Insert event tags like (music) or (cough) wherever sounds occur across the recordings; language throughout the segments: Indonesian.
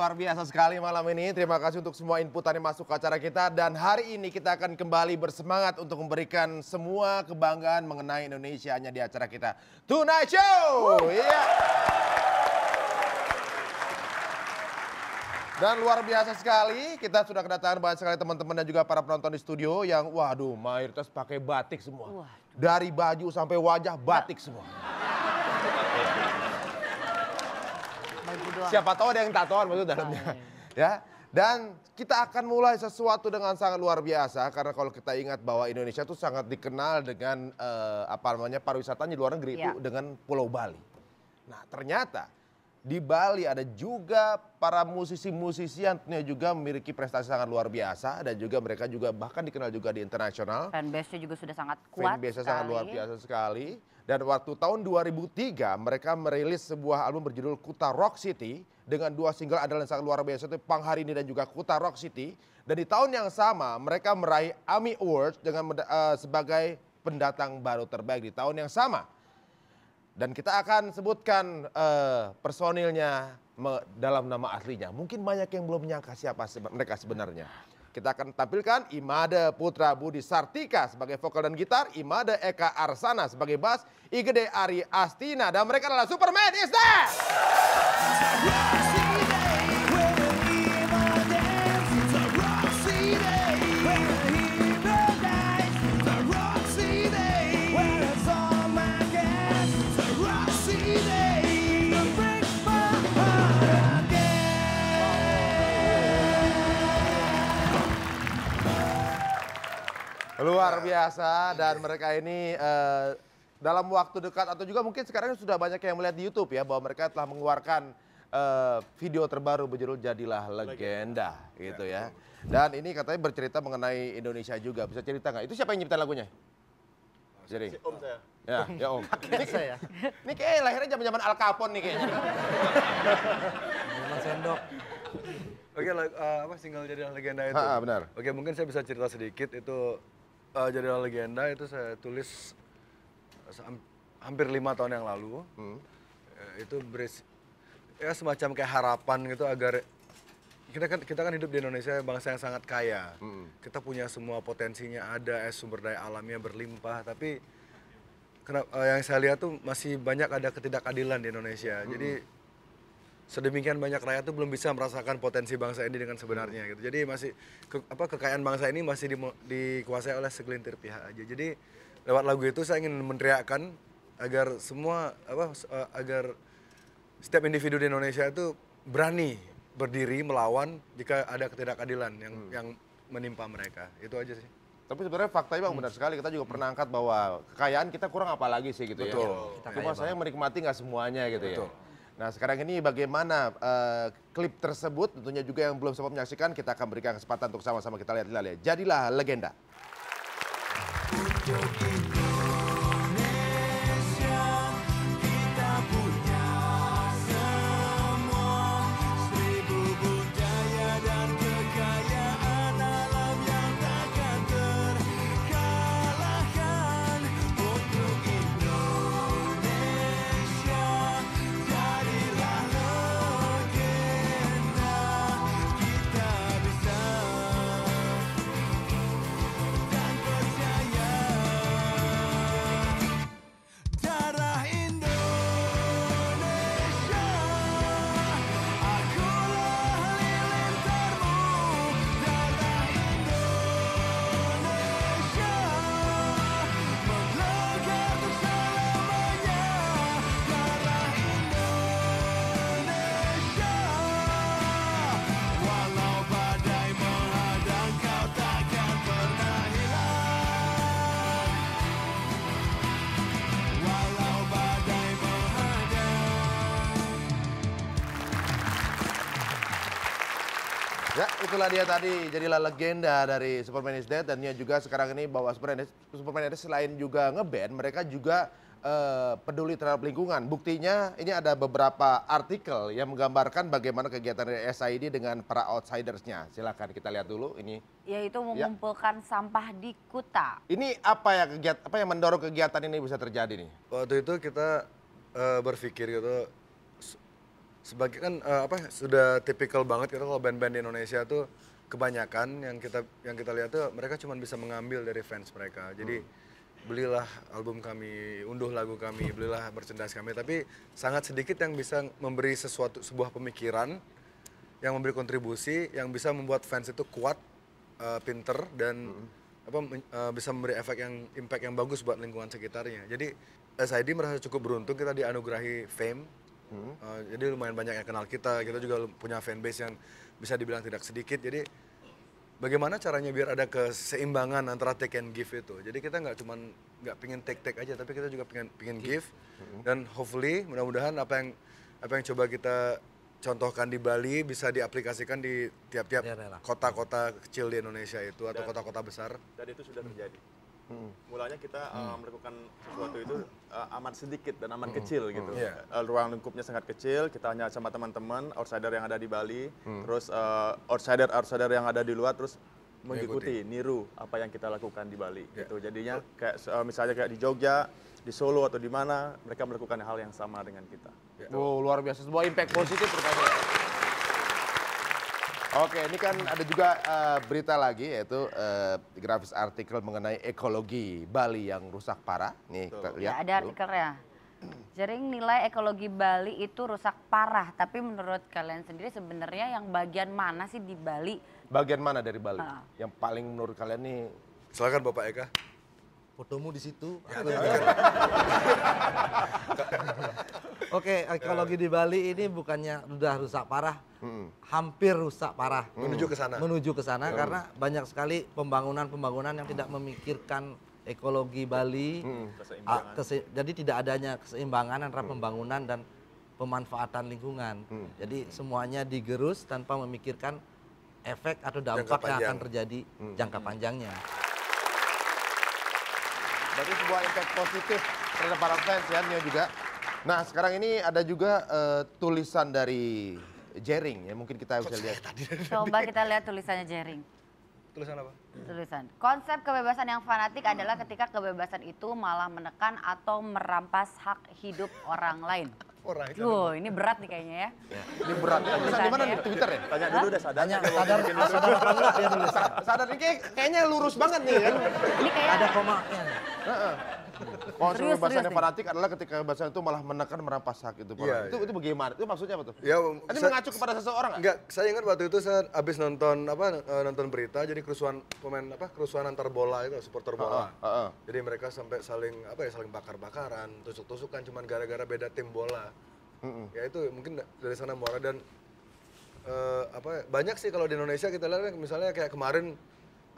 luar biasa sekali malam ini. Terima kasih untuk semua yang masuk ke acara kita. Dan hari ini kita akan kembali bersemangat untuk memberikan semua kebanggaan mengenai Indonesia hanya di acara kita. Tonight Show! Yeah. Dan luar biasa sekali, kita sudah kedatangan banyak sekali teman-teman dan juga para penonton di studio yang waduh mayoritas pakai batik semua. Dari baju sampai wajah batik semua. (laughs) Siapa tahu ada yang tatoan maksud dalamnya. ya. Dan kita akan mulai sesuatu dengan sangat luar biasa karena kalau kita ingat bahwa Indonesia itu sangat dikenal dengan eh, apa namanya pariwisatanya di luar negeri ya. itu dengan Pulau Bali. Nah, ternyata di Bali ada juga para musisi-musisi yang tentunya juga memiliki prestasi sangat luar biasa dan juga mereka juga bahkan dikenal juga di internasional. Fanbase-nya juga sudah sangat kuat. Fanbase-nya sangat luar biasa sekali. Dan waktu tahun 2003 mereka merilis sebuah album berjudul Kuta Rock City dengan dua single andalan sangat luar biasa itu Pang Hari Ini dan juga Kuta Rock City. Dan di tahun yang sama mereka meraih AMI Awards dengan uh, sebagai pendatang baru terbaik di tahun yang sama dan kita akan sebutkan uh, personilnya dalam nama aslinya. Mungkin banyak yang belum menyangka siapa mereka sebenarnya. Kita akan tampilkan Imade Putra Budi Sartika sebagai vokal dan gitar, Imade Eka Arsana sebagai bass, Igede Ari Astina dan mereka adalah Superman is that? Luar biasa dan mereka ini uh, dalam waktu dekat atau juga mungkin sekarang sudah banyak yang melihat di YouTube ya bahwa mereka telah mengeluarkan uh, video terbaru berjudul Jadilah Legenda gitu ya. Dan ini katanya bercerita mengenai Indonesia juga. Bisa cerita nggak? Itu siapa yang nyiptain lagunya? Jadi. Si om saya. Ya, ya om. (laughs) ini saya. Ini kayak lahirnya zaman-zaman Al Capone nih kayaknya. sendok. Oke, okay, uh, eh, apa single Jadilah Legenda itu? Ah, benar. Oke, okay, mungkin saya bisa cerita sedikit itu uh, eh, jadi legenda itu saya tulis eh, hampir lima tahun yang lalu. Hmm. Eh, itu beris, ya semacam kayak harapan gitu agar kita kan kita kan hidup di Indonesia bangsa yang sangat kaya. Hmm. Kita punya semua potensinya ada, eh, sumber daya alamnya berlimpah, tapi kenapa uh, yang saya lihat tuh masih banyak ada ketidakadilan di Indonesia. Hmm. Jadi sedemikian banyak rakyat itu belum bisa merasakan potensi bangsa ini dengan sebenarnya gitu. Jadi masih ke, apa kekayaan bangsa ini masih di, dikuasai oleh segelintir pihak aja. Jadi lewat lagu itu saya ingin meneriakkan agar semua apa eh, agar setiap individu di Indonesia itu berani berdiri melawan jika ada ketidakadilan yang hmm. yang menimpa mereka. Itu aja sih. Tapi sebenarnya faktanya bang hmm. benar sekali kita juga hmm. pernah angkat bahwa kekayaan kita kurang apa lagi sih gitu Betul. ya. Betul. Cuma saya menikmati nggak semuanya gitu ya. Betul. ya. Nah sekarang ini bagaimana uh, klip tersebut tentunya juga yang belum sempat menyaksikan kita akan berikan kesempatan untuk sama-sama kita lihat-lihat Jadilah legenda. itulah dia tadi jadilah legenda dari Superman is Dead dan dia juga sekarang ini bahwa Superman is, Superman is selain juga ngeband mereka juga uh, peduli terhadap lingkungan. Buktinya ini ada beberapa artikel yang menggambarkan bagaimana kegiatan SID dengan para outsidersnya. Silahkan kita lihat dulu ini. Yaitu ya. mengumpulkan ya. sampah di Kuta. Ini apa ya kegiatan apa yang mendorong kegiatan ini bisa terjadi nih? Waktu itu kita uh, berpikir gitu sebagai kan uh, apa sudah tipikal banget kita gitu kalau band-band di Indonesia tuh kebanyakan yang kita yang kita lihat tuh mereka cuma bisa mengambil dari fans mereka. Jadi hmm. belilah album kami, unduh lagu kami, (laughs) belilah merchandise kami, tapi sangat sedikit yang bisa memberi sesuatu sebuah pemikiran yang memberi kontribusi yang bisa membuat fans itu kuat, uh, pinter dan hmm. apa uh, bisa memberi efek yang impact yang bagus buat lingkungan sekitarnya. Jadi SID merasa cukup beruntung kita dianugerahi fame Uh, jadi lumayan banyak yang kenal kita, kita juga punya fanbase yang bisa dibilang tidak sedikit. Jadi bagaimana caranya biar ada keseimbangan antara take and give itu. Jadi kita nggak cuma nggak pingin take take aja, tapi kita juga pingin pingin give. Hmm. Dan hopefully mudah-mudahan apa yang apa yang coba kita contohkan di Bali bisa diaplikasikan di tiap-tiap kota-kota kecil di Indonesia itu atau kota-kota besar. Dan itu sudah terjadi. Hmm. Mulanya kita eh, hmm. uh, melakukan sesuatu itu uh, eh, amat sedikit dan amat hmm. kecil gitu. Yeah. Iya. Uh, ruang lingkupnya sangat kecil, kita hanya sama teman-teman outsider yang ada di Bali, hmm. terus uh, outsider outsider yang ada di luar terus mengikuti, niru apa yang kita lakukan di Bali yeah. gitu. Jadinya kayak uh, misalnya kayak di Jogja, di Solo atau di mana, mereka melakukan hal yang sama dengan kita. Yeah. Wow, luar biasa. Sebuah impact positif terkait. Oke, ini kan ada juga uh, berita lagi yaitu uh, grafis artikel mengenai ekologi Bali yang rusak parah. Nih kita lihat. Ya, ada artikelnya. Jering nilai ekologi Bali itu rusak parah, tapi menurut kalian sendiri sebenarnya yang bagian mana sih di Bali? Bagian mana dari Bali? Uh. Yang paling menurut kalian nih? Silakan Bapak Eka. Fotomu di situ. Ya, (laughs) (laughs) Oke, ekologi eh, di Bali ini bukannya sudah rusak parah, hmm. hampir rusak parah. Hmm. Menuju ke sana. Menuju ke sana hmm. karena banyak sekali pembangunan-pembangunan yang tidak memikirkan ekologi Bali. Hmm. jadi tidak adanya keseimbangan antara hmm. pembangunan dan pemanfaatan lingkungan. Hmm. Jadi semuanya digerus tanpa memikirkan efek atau dampak yang akan terjadi hmm. jangka hmm. panjangnya. Berarti sebuah impact positif terhadap para fans ya, Nio juga. Nah sekarang ini ada juga uh, tulisan dari Jering ya mungkin kita bisa lihat. Coba kita lihat tulisannya Jering. Tulisan apa? Tulisan. Konsep kebebasan yang fanatik adalah ketika kebebasan itu malah menekan atau merampas hak hidup orang lain. Orang itu. Wow, ini berat nih kayaknya ya. ya ini berat. Ya. Tulisan di mana di ya. Twitter ya? Tanya dulu udah sadar. Tanya, sadar, sadar apa dia Sadar ini kayaknya lurus banget nih kan. Ini kayak ada koma. Kalau serius, bahasannya serius, fanatik adalah ketika bahasan itu malah menekan merampas hak itu. Ya, itu, ya. itu bagaimana? Itu maksudnya apa tuh? Ya, Ini saya, mengacu kepada seseorang enggak? Enggak, saya ingat waktu itu saya habis nonton apa eh, nonton berita jadi kerusuhan pemain apa kerusuhan antar bola itu supporter bola. Uh, uh, uh, jadi mereka sampai saling apa ya saling bakar-bakaran, tusuk-tusukan cuman gara-gara beda tim bola. Uh Ya itu mungkin dari sana muara dan uh, apa ya, banyak sih kalau di Indonesia kita lihat misalnya kayak kemarin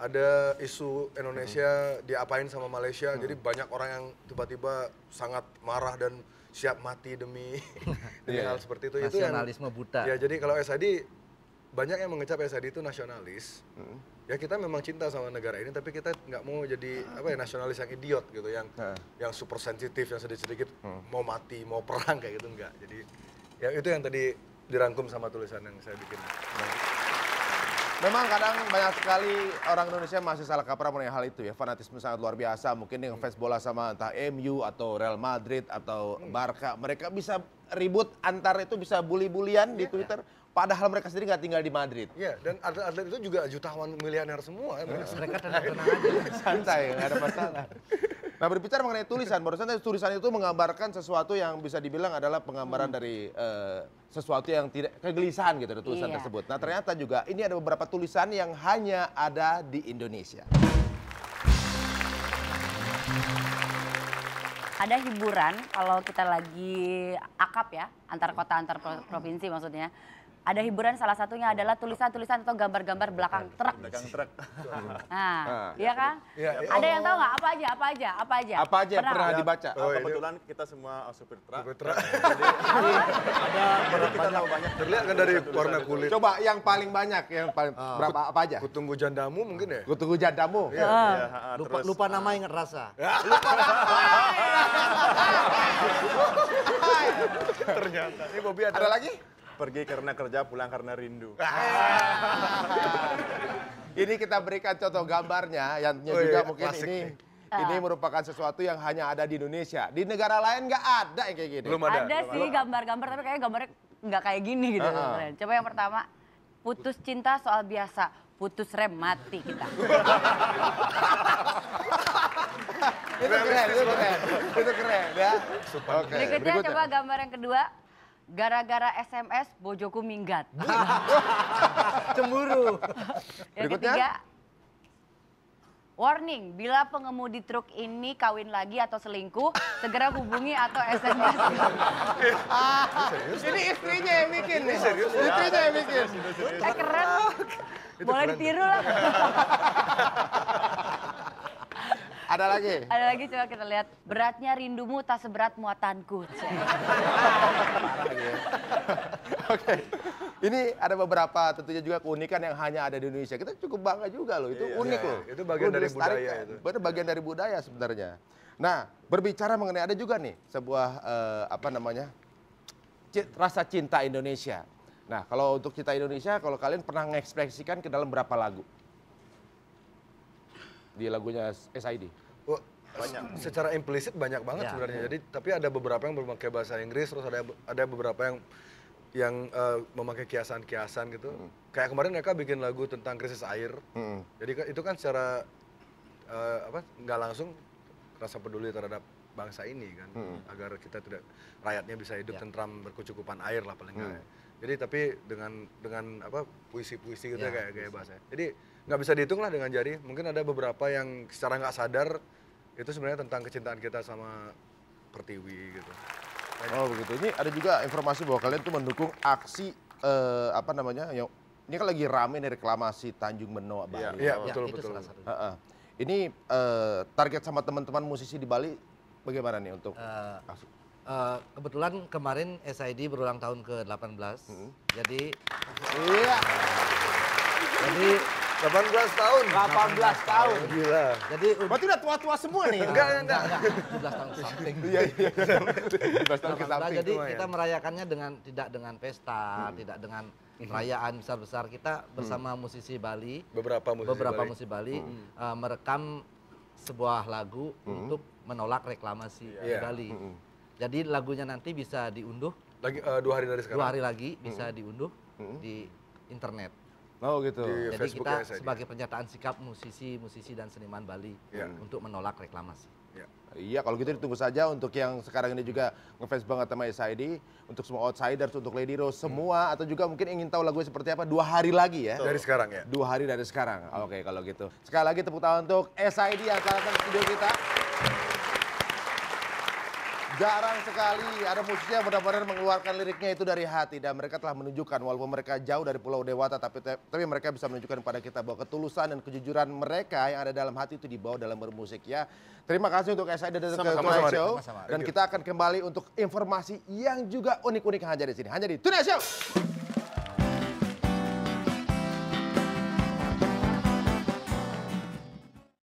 ada isu Indonesia hmm. diapain sama Malaysia, hmm. jadi banyak orang yang tiba-tiba sangat marah dan siap mati demi (laughs) demi yeah. hal seperti itu. Nasionalisme itu yang, buta. Ya, jadi kalau SID banyak yang mengecap SID itu nasionalis. Hmm. Ya kita memang cinta sama negara ini, tapi kita nggak mau jadi hmm. apa ya nasionalis yang idiot gitu, yang hmm. yang super sensitif, yang sedikit-sedikit hmm. mau mati, mau perang kayak gitu nggak. Jadi ya itu yang tadi dirangkum sama tulisan yang saya bikin. Nah. Memang kadang banyak sekali orang Indonesia masih salah kaprah mengenai hal itu ya. Fanatisme sangat luar biasa. Mungkin yang fans bola sama entah MU atau Real Madrid atau Barca. Mereka bisa ribut antar itu bisa bully-bulian di iya. Twitter. Padahal mereka sendiri nggak tinggal di Madrid. Iya, dan atlet-atlet itu juga jutawan miliarder semua. Ya. Mereka tenang-tenang aja. Santai, nggak ada masalah. (laughs) Nah berbicara mengenai tulisan, barusan tulisan itu menggambarkan sesuatu yang bisa dibilang adalah penggambaran hmm. dari uh, sesuatu yang tidak kegelisahan gitu dari tulisan iya. tersebut. Nah ternyata juga ini ada beberapa tulisan yang hanya ada di Indonesia. Ada hiburan kalau kita lagi akap ya, antar kota antar provinsi maksudnya ada hiburan salah satunya adalah tulisan-tulisan atau gambar-gambar belakang iya. truk. Belakang truk. (laughs) Nah, nah, iya, iya kan? Ya, ya. Ada yang oh. tahu nggak apa aja? Apa aja? Apa aja? Apa aja pernah, pernah dibaca? Oh, kebetulan kita semua supir truk. Supir truk. (laughs) ada berapa kita tahu banyak. Terlihat kan dari warna kulit. Coba yang paling banyak, yang paling uh, berapa apa aja? Kutunggu jandamu mungkin ya? Kutunggu jandamu. Iya. Yeah, lupa terus, lupa nama ingat rasa. lupa nama. (laughs) Ternyata. Ini Bobi ada lagi? Pergi karena kerja, pulang karena rindu. Ah. (laughs) ini kita berikan contoh gambarnya, yang oh, iya, juga iya, mungkin ini nih. Ini ah. merupakan sesuatu yang hanya ada di Indonesia. Di negara lain nggak ada yang kayak gini. Belum ada. Ada sih gambar-gambar, tapi kayaknya gambarnya nggak kayak gini gitu. Uh ah. -huh. Coba yang pertama, putus cinta soal biasa, putus rem mati kita. (laughs) itu keren, itu keren, itu keren ya. Berikutnya, Berikutnya coba gambar yang kedua, Gara-gara SMS bojoku minggat. (laughs) Cemburu. Yang Berikutnya? ketiga, Warning, bila pengemudi truk ini kawin lagi atau selingkuh, segera hubungi atau SMS. ini istrinya yang bikin nih. Serius, istrinya yang bikin. Eh, keren. Boleh ya? ditiru lah. (laughs) Ada lagi? Ada lagi coba kita lihat. Beratnya rindumu tak seberat muatanku. (laughs) Oke. Ini ada beberapa tentunya juga keunikan yang hanya ada di Indonesia. Kita cukup bangga juga loh, itu iya, unik iya, loh. Iya. Itu bagian dari budaya itu. Benar bagian dari budaya sebenarnya. Nah, berbicara mengenai ada juga nih sebuah eh, apa namanya? rasa cinta Indonesia. Nah, kalau untuk cinta Indonesia kalau kalian pernah mengekspresikan ke dalam berapa lagu? di lagunya SID. Oh, banyak. Secara implisit banyak banget ya, sebenarnya. Ya. Jadi tapi ada beberapa yang memakai bahasa Inggris, terus ada ada beberapa yang yang uh, memakai kiasan-kiasan gitu. Hmm. Kayak kemarin mereka bikin lagu tentang krisis air. Hmm. Jadi itu kan secara uh, apa nggak langsung rasa peduli terhadap bangsa ini kan hmm. agar kita tidak rakyatnya bisa hidup yeah. tentram berkecukupan air lah paling nggak. Hmm. Ya. Jadi tapi dengan dengan apa puisi-puisi gitu ya, ya kayak gaya bahasa. Jadi nggak bisa dihitung lah dengan jari. Mungkin ada beberapa yang secara nggak sadar itu sebenarnya tentang kecintaan kita sama Pertiwi gitu. Oh begitu. Ini ada juga informasi bahwa kalian tuh mendukung aksi uh, apa namanya? Yang, ini kan lagi rame nih reklamasi Tanjung Benoa Bali. Iya, ya, betul ya, betul. satu. Uh -uh. Ini uh, target sama teman-teman musisi di Bali bagaimana nih untuk uh, Uh, kebetulan kemarin SID berulang tahun ke-18. belas -hmm. Jadi Iya. jadi 18 tahun. 18, 18 tahun. Gila. Jadi berarti udah tua-tua semua nih. Ya? Enggak, enggak, enggak. 17 tahun samping. Iya, iya. 17 iya. tahun ke samping. Jadi ya. kita merayakannya dengan tidak dengan pesta, hmm. tidak dengan perayaan besar-besar kita hmm. bersama hmm. musisi Bali. Beberapa musisi beberapa Bali. musisi Bali hmm. uh, merekam sebuah lagu hmm. untuk menolak reklamasi yeah. Bali. Hmm. Jadi lagunya nanti bisa diunduh lagi uh, dua hari dari sekarang. Dua hari lagi bisa hmm. diunduh hmm. di internet. Oh gitu. Jadi Facebook kita ya, SID. sebagai pernyataan sikap musisi-musisi dan seniman Bali ya. untuk menolak reklamasi. Ya. Iya, kalau gitu ditunggu saja untuk yang sekarang ini juga ngefans banget sama SID, untuk semua outsiders, untuk Lady Rose, hmm. semua hmm. atau juga mungkin ingin tahu lagunya seperti apa dua hari lagi ya. Dari sekarang ya. Dua hari dari sekarang. Hmm. Oke, okay, kalau gitu. Sekali lagi tepuk tangan untuk SID yang telah datang ke kita. Jarang sekali ada musisi yang benar-benar mengeluarkan liriknya itu dari hati dan mereka telah menunjukkan walaupun mereka jauh dari Pulau Dewata tapi tapi mereka bisa menunjukkan kepada kita bahwa ketulusan dan kejujuran mereka yang ada dalam hati itu dibawa dalam bermusik ya. Terima kasih untuk SID dan ke Tonight Show sama, sama, dan kita akan kembali untuk informasi yang juga unik-unik hanya di sini hanya di Tonight Show.